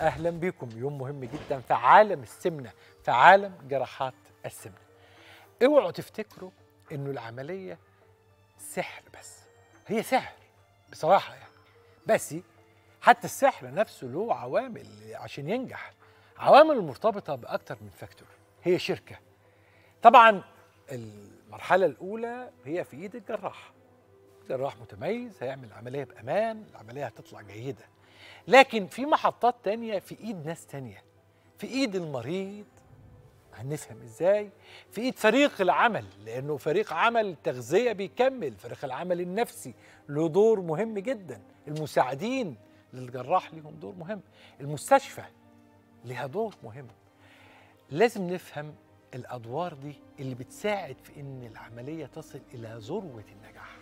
اهلا بكم يوم مهم جدا في عالم السمنه في عالم جراحات السمنه اوعوا تفتكروا انه العمليه سحر بس هي سحر بصراحه يعني بس حتى السحر نفسه له عوامل عشان ينجح عوامل مرتبطه باكثر من فاكتور هي شركه طبعا المرحله الاولى هي في ايد الجراح جراح متميز هيعمل العمليه بامان العمليه هتطلع جيده لكن في محطات تانية في ايد ناس تانية في ايد المريض هنفهم ازاي في ايد فريق العمل لانه فريق عمل التغذيه بيكمل فريق العمل النفسي له دور مهم جدا المساعدين للجراح ليهم دور مهم المستشفى لها دور مهم لازم نفهم الادوار دي اللي بتساعد في ان العمليه تصل الى ذروه النجاح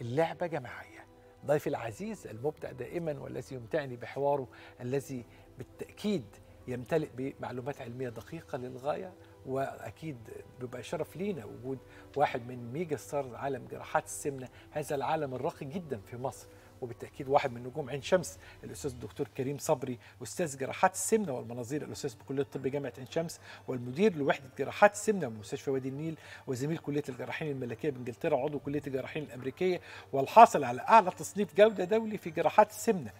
اللعبه جماعيه ضيفي العزيز المبدع دائما والذي يمتعني بحواره الذي بالتأكيد يمتلئ بمعلومات علمية دقيقة للغاية واكيد بيبقى شرف لينا وجود واحد من ميجا ستارز عالم جراحات السمنه هذا العالم الراقي جدا في مصر وبالتاكيد واحد من نجوم عين شمس الاستاذ الدكتور كريم صبري استاذ جراحات السمنه والمناظير الاستاذ بكليه الطب جامعه عين شمس والمدير لوحده جراحات السمنه بمستشفى وادي النيل وزميل كليه الجراحين الملكيه بانجلترا عضو كليه الجراحين الامريكيه والحاصل على اعلى تصنيف جوده دولي في جراحات السمنه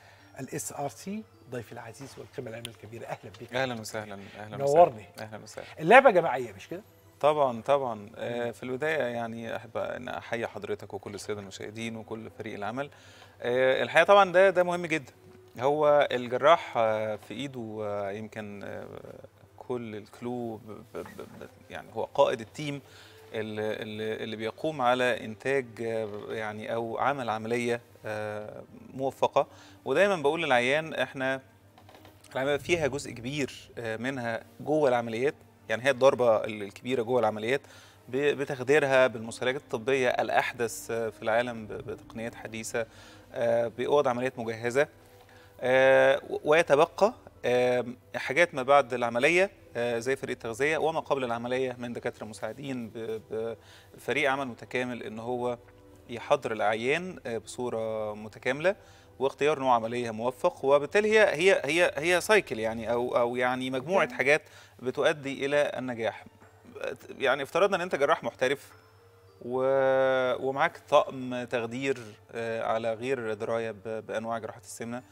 الاس ار سي ضيفي العزيز والقيمه العلميه الكبيره اهلا بك اهلا وسهلا اهلا وسهلا نورني اهلا وسهلا اللعبه جماعيه مش كده؟ طبعا طبعا آه، في البدايه يعني احب ان احيي حضرتك وكل الساده المشاهدين وكل فريق العمل آه، الحقيقه طبعا ده ده مهم جدا هو الجراح آه، في ايده يمكن كل الكلو يعني هو قائد التيم اللي, اللي بيقوم على انتاج يعني او عمل عمليه موفقه ودايما بقول للعيان احنا العمليه فيها جزء كبير منها جوه العمليات يعني هي الضربه الكبيره جوه العمليات بتخديرها بالمستلزمات الطبيه الاحدث في العالم بتقنيات حديثه آه، باوض عمليات مجهزه آه، ويتبقى حاجات ما بعد العمليه آه، زي فريق التغذيه وما قبل العمليه من دكاتره مساعدين بفريق عمل متكامل ان هو يحضر العيان بصوره متكامله واختيار نوع عمليه موفق وبالتالي هي هي هي هي سايكل يعني او او يعني مجموعه حاجات بتؤدي الى النجاح يعني افترضنا ان انت جراح محترف و... ومعاك طقم تخدير آه، على غير درايه بانواع جراحه السمنه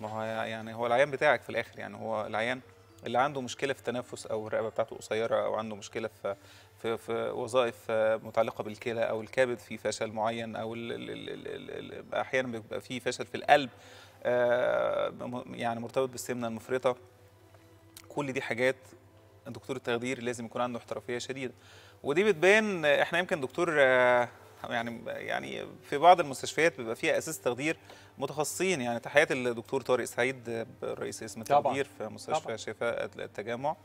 ما هو يعني هو العيان بتاعك في الاخر يعني هو العيان اللي عنده مشكله في التنفس او الرقبه بتاعته قصيره او عنده مشكله في في, في وظائف آه، متعلقه بالكلى او الكبد في فشل معين او احيانا بيبقى في فشل في القلب آه، يعني مرتبط بالسمنه المفرطه كل دي حاجات دكتور التخدير لازم يكون عنده احترافيه شديده ودي بتبان احنا يمكن دكتور آه، يعني يعني في بعض المستشفيات بيبقى فيها اساس تخدير متخصصين يعني تحياتي للدكتور طارق سعيد رئيس قسم التخدير في مستشفى شفاء التجمع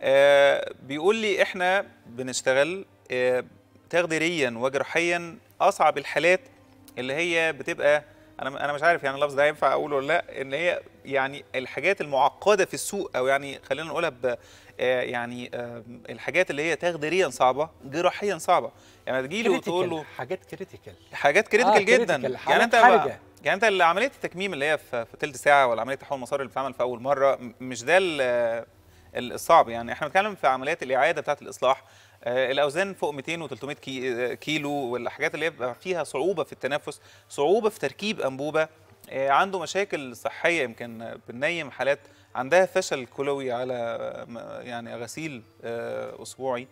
آه بيقول لي احنا بنشتغل آه تخديريا وجراحيا اصعب الحالات اللي هي بتبقى انا انا مش عارف يعني اللفظ ده ينفع اقوله ولا لا ان هي يعني الحاجات المعقده في السوق او يعني خلينا نقولها آه، يعني الحاجات اللي هي تخديريا صعبه جراحيا صعبه يعني تجيله وتقول له حاجات كريتيكال حاجات كريتيكال آه جدا يعني, يعني انت حرجة. يعني انت عمليه التكميم اللي هي في ثلث ساعه ولا عمليه تحول المسار اللي بتعمل في اول مره مش ده الصعب يعني احنا بنتكلم في عمليات الاعاده بتاعه الاصلاح آه، الاوزان فوق 200 و300 آه، كيلو والحاجات اللي هي فيها صعوبه في التنفس صعوبه في تركيب انبوبه عنده مشاكل صحيه يمكن بننيم حالات عندها فشل كلوي على يعني غسيل آه، اسبوعي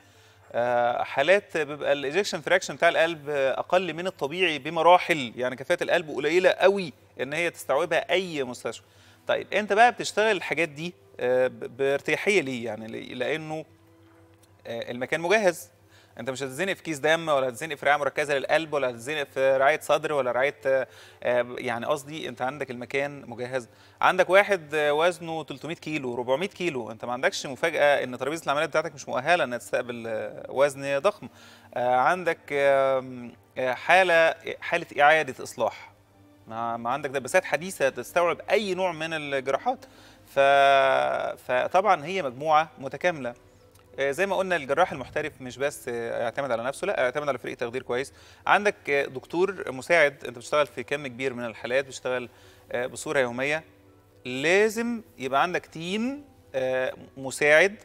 آه، حالات بيبقى الايجكشن فراكشن بتاع القلب اقل من الطبيعي بمراحل يعني كفاءه القلب قليله قوي ان هي تستوعبها اي مستشفى طيب انت بقى بتشتغل الحاجات دي آه، بارتياحيه ليه يعني لانه المكان مجهز انت مش هتتزنق في كيس دم ولا هتتزنق في رعايه مركزه للقلب ولا هتتزنق في رعايه صدر ولا رعايه آه، يعني قصدي انت عندك المكان مجهز عندك واحد آه، وزنه 300 كيلو 400 كيلو انت ما عندكش مفاجاه ان ترابيزه العمليات بتاعتك مش مؤهله انها تستقبل آه، وزن ضخم عندك حاله حاله اعاده اصلاح ما عندك دباسات حديثه تستوعب اي نوع من الجراحات فطبعا هي مجموعه متكامله آه، زي ما قلنا الجراح المحترف مش بس يعتمد على نفسه لا يعتمد على فريق تخدير كويس عندك آه، دكتور مساعد انت بتشتغل في كم كبير من الحالات بتشتغل آه، بصوره يوميه لازم يبقى عندك تيم مساعد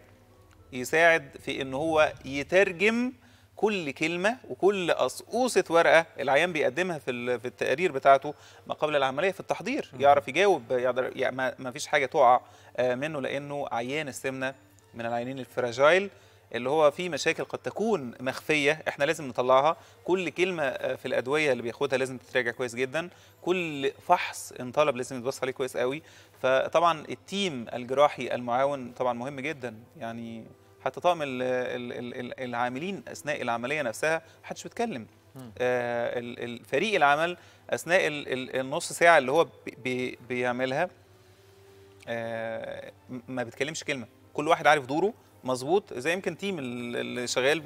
يساعد في ان هو يترجم كل كلمه وكل قصقوصه ورقه العيان بيقدمها في في التقارير بتاعته ما قبل العمليه في التحضير يعرف يجاوب يقدر ما فيش حاجه تقع منه لانه عيان السمنه من العينين الفراجايل اللي هو في مشاكل قد تكون مخفيه احنا لازم نطلعها كل كلمه آه، في الادويه اللي بياخدها لازم تتراجع كويس جدا كل فحص انطلب لازم يتبص عليه كويس قوي فطبعا التيم الجراحي المعاون طبعا مهم جدا يعني حتى طاقم العاملين اثناء العمليه نفسها محدش بيتكلم آه، فريق العمل اثناء النص ساعه اللي هو بيعملها آه، ما بيتكلمش كلمه كل واحد عارف دوره مظبوط زي يمكن تيم اللي شغال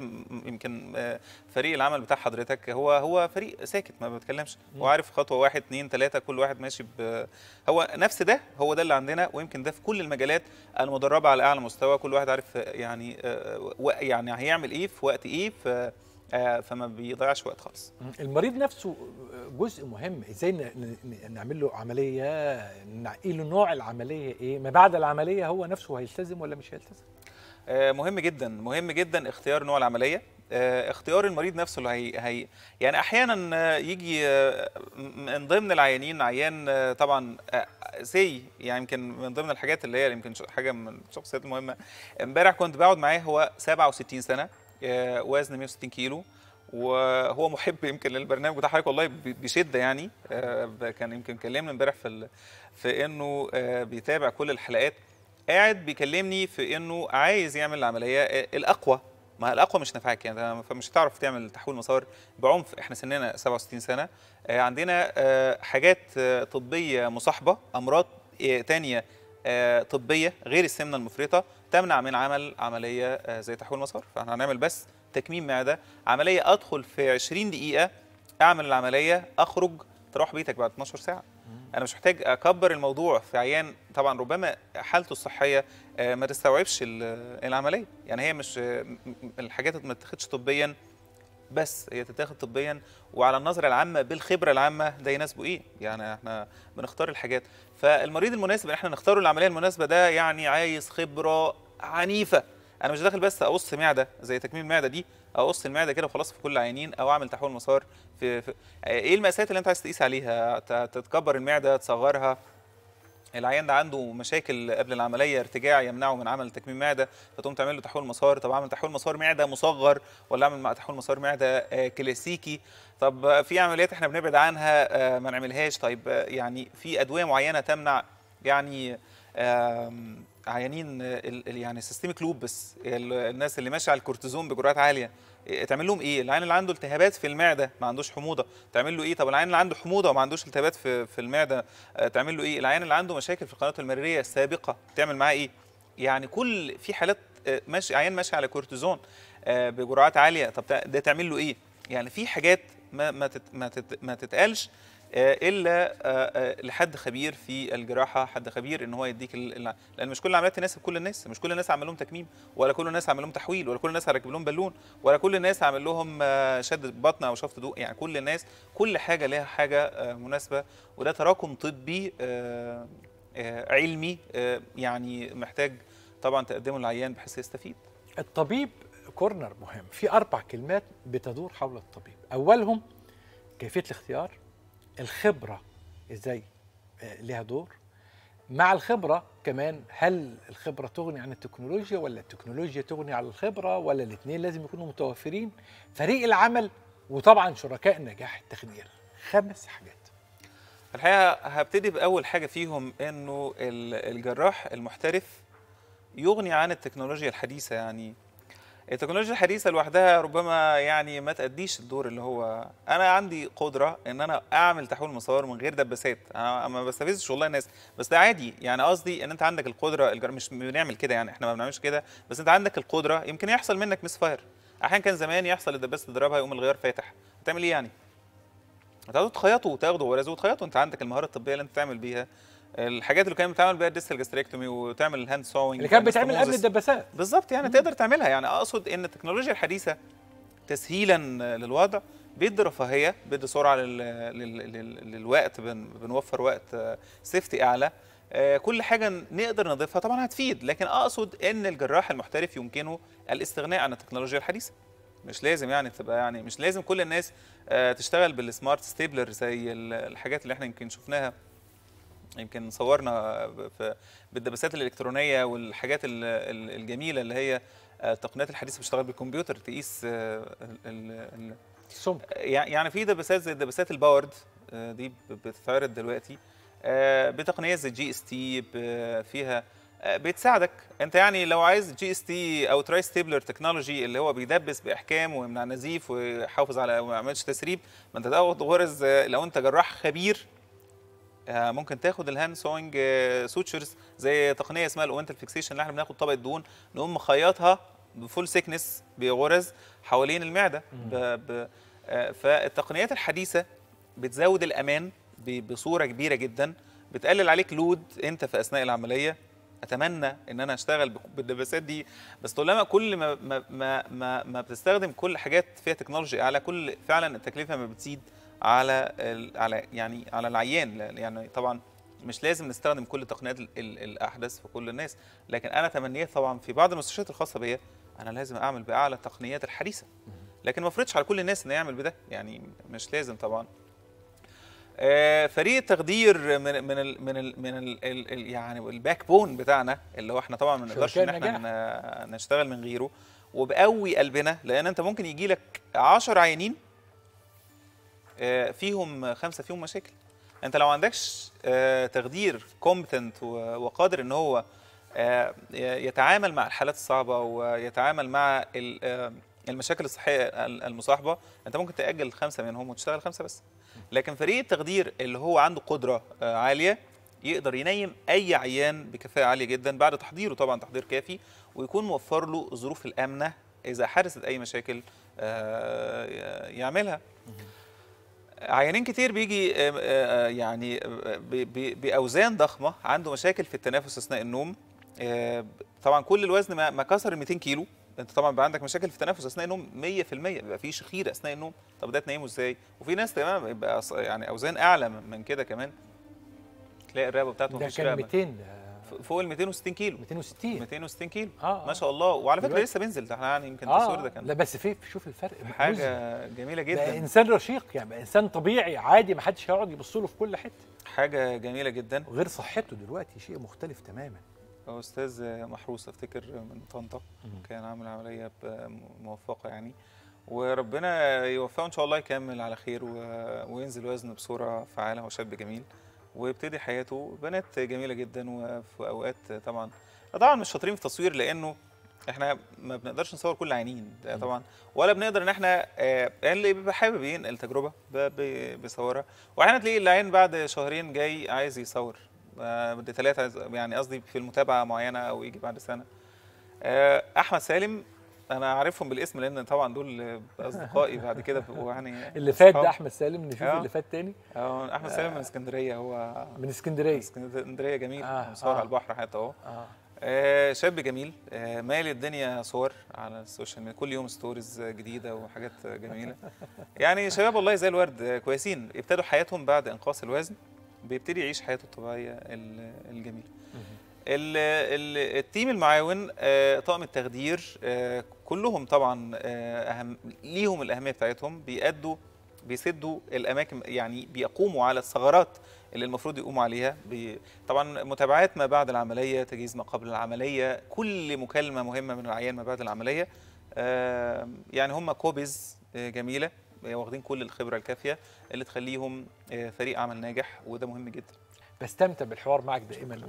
يمكن آه، فريق العمل بتاع حضرتك هو هو فريق ساكت ما بيتكلمش هو عارف خطوه واحد اثنين ثلاثه كل واحد ماشي ب هو نفس ده هو ده اللي عندنا ويمكن ده في كل المجالات المدربه على اعلى مستوى كل واحد عارف يعني آه، يعني هيعمل ايه في وقت ايه في آه، فما بيضيعش وقت خالص المريض نفسه جزء مهم ازاي نعمل له عمليه نعقله ايه نوع العمليه ايه ما بعد العمليه هو نفسه هيلتزم ولا مش هيلتزم آه، مهم جدا مهم جدا اختيار نوع العمليه آه، اختيار المريض نفسه اللي هي, هي يعني احيانا يجي من ضمن العيانين عيان طبعا سي يعني يمكن من ضمن الحاجات اللي هي يمكن حاجه من الشخصيات المهمه امبارح كنت بقعد معاه هو 67 سنه آه، وزن 160 كيلو وهو محب يمكن للبرنامج بتاع حضرتك والله بشده يعني آه، كان يمكن كلمني امبارح في في انه آه، بيتابع كل الحلقات قاعد بيكلمني في انه عايز يعمل العمليه الاقوى ما الاقوى مش نافعك يعني فمش هتعرف تعمل تحويل مسار بعنف احنا سننا 67 سنه عندنا حاجات طبيه مصاحبه امراض تانية طبيه غير السمنه المفرطه تمنع من عمل عمليه آه، زي تحويل مسار فاحنا هنعمل بس تكميم معده عمليه ادخل في 20 دقيقه اعمل العمليه اخرج تروح بيتك بعد 12 ساعه انا مش محتاج اكبر الموضوع في عيان طبعا ربما حالته الصحيه آه، ما تستوعبش العمليه يعني هي مش آه، الحاجات ما تتاخدش طبيا بس هي تتاخد طبيا وعلى النظره العامه بالخبره العامه ده يناسبه ايه يعني احنا بنختار الحاجات فالمريض المناسب اللي احنا نختاره العمليه المناسبه ده يعني عايز خبره عنيفه انا مش داخل بس اقص معده زي تكميم المعده دي اقص المعده كده وخلاص في كل عينين او اعمل تحول مسار في, في ايه المقاسات اللي انت عايز تقيس عليها تتكبر المعده تصغرها العيان ده عنده مشاكل قبل العمليه ارتجاع يمنعه من عمل تكميم معده فتقوم تعمل له تحويل مسار طب اعمل تحويل مسار معده مصغر ولا اعمل تحويل مسار معده آه، كلاسيكي طب آه، في عمليات احنا بنبعد عنها آه، ما نعملهاش طيب يعني في ادويه معينه تمنع يعني عيانين يعني السيستميك لوبس الناس اللي ماشيه على الكورتيزون بجرعات عاليه إيه، تعمل لهم ايه؟ العيان اللي عنده التهابات في المعده ما عندوش حموضه تعمل له ايه؟ طب العيان اللي عنده حموضه وما عندوش التهابات في في المعده آه، تعمل له ايه؟ العيان اللي عنده مشاكل في القناه المريريه السابقه تعمل معاه ايه؟ يعني كل في حالات آه، ماشي عيان ماشي على كورتيزون آه، بجرعات عاليه طب ده تعمل له ايه؟ يعني في حاجات ما ما تت ما تتقالش آه، الا آه، آه، لحد خبير في الجراحه حد خبير ان هو يديك لان مش كل العمليات تناسب كل الناس مش كل الناس عمل لهم تكميم ولا كل الناس عمل لهم تحويل ولا كل الناس ركب لهم بالون ولا كل الناس عمل لهم شد بطن او شفط ضوء يعني كل الناس كل حاجه لها حاجه مناسبه وده تراكم طبي علمي يعني محتاج طبعا تقدمه للعيان بحيث يستفيد الطبيب كورنر مهم في اربع كلمات بتدور حول الطبيب اولهم كيفيه الاختيار الخبرة ازاي آه، ليها دور مع الخبرة كمان هل الخبرة تغني عن التكنولوجيا ولا التكنولوجيا تغني عن الخبرة ولا الاثنين لازم يكونوا متوفرين فريق العمل وطبعا شركاء النجاح التخدير خمس حاجات الحقيقة هبتدي بأول حاجة فيهم أنه الجراح المحترف يغني عن التكنولوجيا الحديثة يعني التكنولوجيا الحديثه لوحدها ربما يعني ما تاديش الدور اللي هو انا عندي قدره ان انا اعمل تحويل مصور من غير دباسات انا ما بستفزش والله الناس بس ده عادي يعني قصدي ان انت عندك القدره الجر... مش بنعمل كده يعني احنا ما بنعملش كده بس انت عندك القدره يمكن يحصل منك مس فاير احيانا كان زمان يحصل الدباسه تضربها يقوم الغيار فاتح هتعمل ايه يعني؟ هتقعدوا تخيطوا وتاخدوا ورز وتخيطوا انت عندك المهاره الطبيه اللي انت تعمل بيها الحاجات اللي كانت بتتعمل بيها الديستال جاستريكتومي وتعمل الهاند سوينج اللي كانت بتعمل قبل الدباسات بالظبط يعني مم. تقدر تعملها يعني اقصد ان التكنولوجيا الحديثه تسهيلا للوضع بيدي رفاهيه بيدي سرعه لل... لل... لل... للوقت بن... بنوفر وقت سيفتي آه، اعلى آه، كل حاجه نقدر نضيفها طبعا هتفيد لكن اقصد ان الجراح المحترف يمكنه الاستغناء عن التكنولوجيا الحديثه مش لازم يعني تبقى يعني مش لازم كل الناس آه، تشتغل بالسمارت ستيبلر زي الحاجات اللي احنا يمكن شفناها يمكن صورنا بالدباسات الالكترونيه والحاجات الجميله اللي هي التقنيات آه، الحديثه بتشتغل بالكمبيوتر تقيس آه، السمك يعني في دباسات زي دباسات الباورد آه، دي بتتعرض دلوقتي بتقنيه زي جي اس تي فيها بتساعدك انت يعني لو عايز جي اس تي او تراي ستيبلر تكنولوجي اللي هو بيدبس باحكام ويمنع نزيف ويحافظ على ما يعملش تسريب ما انت تاخد غرز لو انت جراح خبير آه، ممكن تاخد الهاند سوينج آه، سوتشرز زي تقنيه اسمها الاوينتال فيكسيشن اللي احنا بناخد طبقه دهون نقوم مخيطها بفول سيكنس بغرز حوالين المعده ب... ب... آه، فالتقنيات الحديثه بتزود الامان ب... بصوره كبيره جدا بتقلل عليك لود انت في اثناء العمليه اتمنى ان انا اشتغل بالدباسات دي بس طالما كل ما ما ما ما بتستخدم كل حاجات فيها تكنولوجي اعلى كل فعلا التكلفه ما بتزيد على على يعني على العيان يعني طبعا مش لازم نستخدم كل التقنيات الاحدث في كل الناس لكن انا تمنيت طبعا في بعض المستشفيات الخاصه بيا انا لازم اعمل باعلى التقنيات الحديثه لكن ما افرضش على كل الناس ان يعمل بده يعني مش لازم طبعا آه، فريق التخدير من من الـ من الـ من الـ الـ الـ يعني الباك بون بتاعنا اللي هو احنا طبعا ما نقدرش ان احنا نشتغل من غيره وبقوي قلبنا لان انت ممكن يجي لك 10 عيانين آه، فيهم خمسه فيهم مشاكل انت لو ما عندكش آه، تقدير كومبتنت وقادر ان هو آه، يتعامل مع الحالات الصعبه ويتعامل مع المشاكل الصحيه المصاحبه انت ممكن تاجل خمسه منهم وتشتغل خمسه بس لكن فريق التخدير اللي هو عنده قدره عاليه يقدر ينيم اي عيان بكفاءه عاليه جدا بعد تحضيره طبعا تحضير كافي ويكون موفر له الظروف الامنه اذا حدثت اي مشاكل يعملها عيانين كتير بيجي آه، آه، آه، يعني باوزان ضخمه عنده مشاكل في التنفس اثناء النوم طبعا كل الوزن ما كسر ال 200 كيلو انت طبعا بيبقى عندك مشاكل في التنفس اثناء النوم 100% بيبقى في شخير اثناء النوم طب ده تنيمه ازاي وفي ناس تمام بيبقى يعني اوزان اعلى من كده كمان تلاقي الرقبه بتاعته مش ده كان 200 فوق ال 260 كيلو 260 260 كيلو آه،, آه ما شاء الله وعلى فكره لسه بينزل ده احنا يعني يمكن آه. التصوير آه ده كان لا بس في شوف الفرق حاجه جميله جدا بقى انسان رشيق يعني بقى انسان طبيعي عادي ما حدش هيقعد يبص له في كل حته حاجه جميله جدا غير صحته دلوقتي شيء مختلف تماما استاذ محروس افتكر من طنطا كان عامل عمليه موفقه يعني وربنا يوفقه ان شاء الله يكمل على خير وينزل وزنه بصوره فعاله هو شاب جميل ويبتدي حياته بنات جميله جدا وفي اوقات طبعا طبعا مش شاطرين في التصوير لانه احنا ما بنقدرش نصور كل عينين ده طبعا ولا بنقدر ان احنا آه، اللي بيبقى حابب ينقل التجربه بيصورها واحيانا تلاقي العين بعد شهرين جاي عايز يصور ثلاثه آه، يعني قصدي في المتابعه معينه او يجي بعد سنه آه، احمد سالم انا عارفهم بالاسم لان طبعا دول اصدقائي بعد كده يعني اللي فات ده احمد سالم نشوف أوه. اللي فات تاني اه احمد سالم من اسكندريه هو من اسكندريه من اسكندريه جميل آه. مصور آه. على البحر حتى اهو آه. آه شاب جميل آه مالي الدنيا صور على السوشيال ميديا كل يوم ستوريز جديده وحاجات جميله يعني شباب والله زي الورد كويسين ابتدوا حياتهم بعد انقاص الوزن بيبتدي يعيش حياته الطبيعيه الجميله التيم المعاون آه، طاقم التخدير آه، كلهم طبعا آه، أهم ليهم الاهميه بتاعتهم بيأدوا بيسدوا الاماكن يعني بيقوموا على الثغرات اللي المفروض يقوموا عليها طبعا متابعات ما بعد العمليه تجهيز ما قبل العمليه كل مكالمه مهمه من العيان ما بعد العمليه يعني هم كوبز جميله واخدين كل الخبره الكافيه اللي تخليهم فريق عمل ناجح وده مهم جدا بستمتع بالحوار معك دائما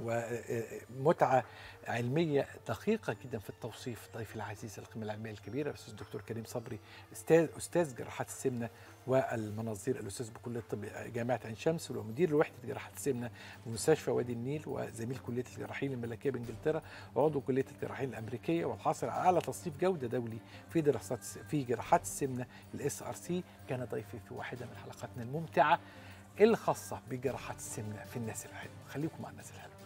ومتعه علميه دقيقه جدا في التوصيف ضيفي العزيز القيمه العلميه الكبيره الاستاذ الدكتور كريم صبري استاذ استاذ جراحات السمنه والمناظير الاستاذ بكليه الطب جامعه عين شمس ومدير وحده جراحه السمنه بمستشفى وادي النيل وزميل كليه الجراحين الملكيه بانجلترا وعضو كليه الجراحين الامريكيه والحاصل على اعلى تصنيف جوده دولي في دراسات في جراحات السمنه الاس ار سي كان ضيفي في واحده من حلقاتنا الممتعه الخاصة بجراحات السمنة في الناس الحلوة خليكم مع الناس الحلوة